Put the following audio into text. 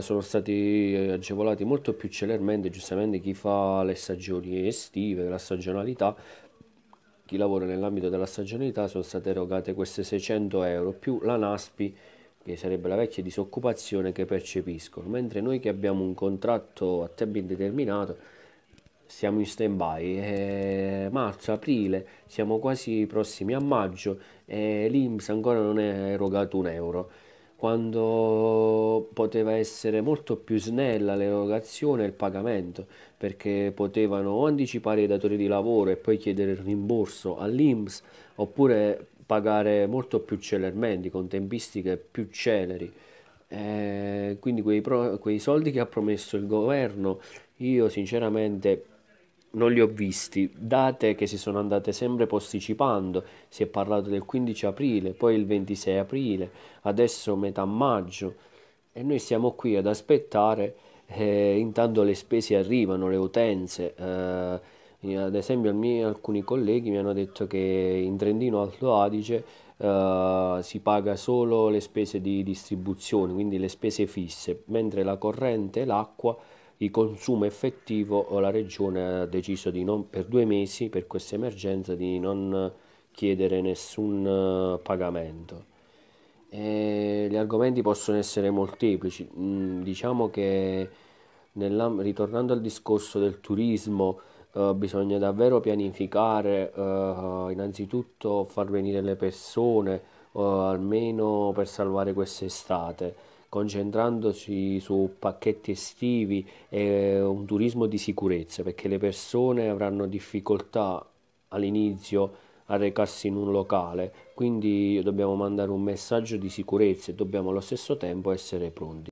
Eh, sono stati eh, agevolati molto più celermente, giustamente, chi fa le stagioni estive, la stagionalità, chi lavora nell'ambito della stagionalità, sono state erogate queste 600 euro più la NASPI che sarebbe la vecchia disoccupazione che percepiscono, mentre noi che abbiamo un contratto a tempo indeterminato siamo in stand by, è eh, marzo, aprile, siamo quasi prossimi a maggio e l'Inps ancora non è erogato un euro quando poteva essere molto più snella l'erogazione e il pagamento, perché potevano o anticipare i datori di lavoro e poi chiedere il rimborso all'IMS, oppure pagare molto più celermente, con tempistiche più celeri. Eh, quindi quei, pro, quei soldi che ha promesso il governo, io sinceramente non li ho visti, date che si sono andate sempre posticipando, si è parlato del 15 aprile, poi il 26 aprile, adesso metà maggio e noi siamo qui ad aspettare, eh, intanto le spese arrivano, le utenze, eh, ad esempio mio, alcuni colleghi mi hanno detto che in Trentino Alto Adige eh, si paga solo le spese di distribuzione, quindi le spese fisse, mentre la corrente e l'acqua il consumo effettivo eh, la regione ha deciso non, per due mesi per questa emergenza di non chiedere nessun eh, pagamento. E gli argomenti possono essere molteplici, mm, diciamo che ritornando al discorso del turismo eh, bisogna davvero pianificare, eh, innanzitutto far venire le persone eh, almeno per salvare quest'estate concentrandosi su pacchetti estivi e un turismo di sicurezza perché le persone avranno difficoltà all'inizio a recarsi in un locale, quindi dobbiamo mandare un messaggio di sicurezza e dobbiamo allo stesso tempo essere pronti.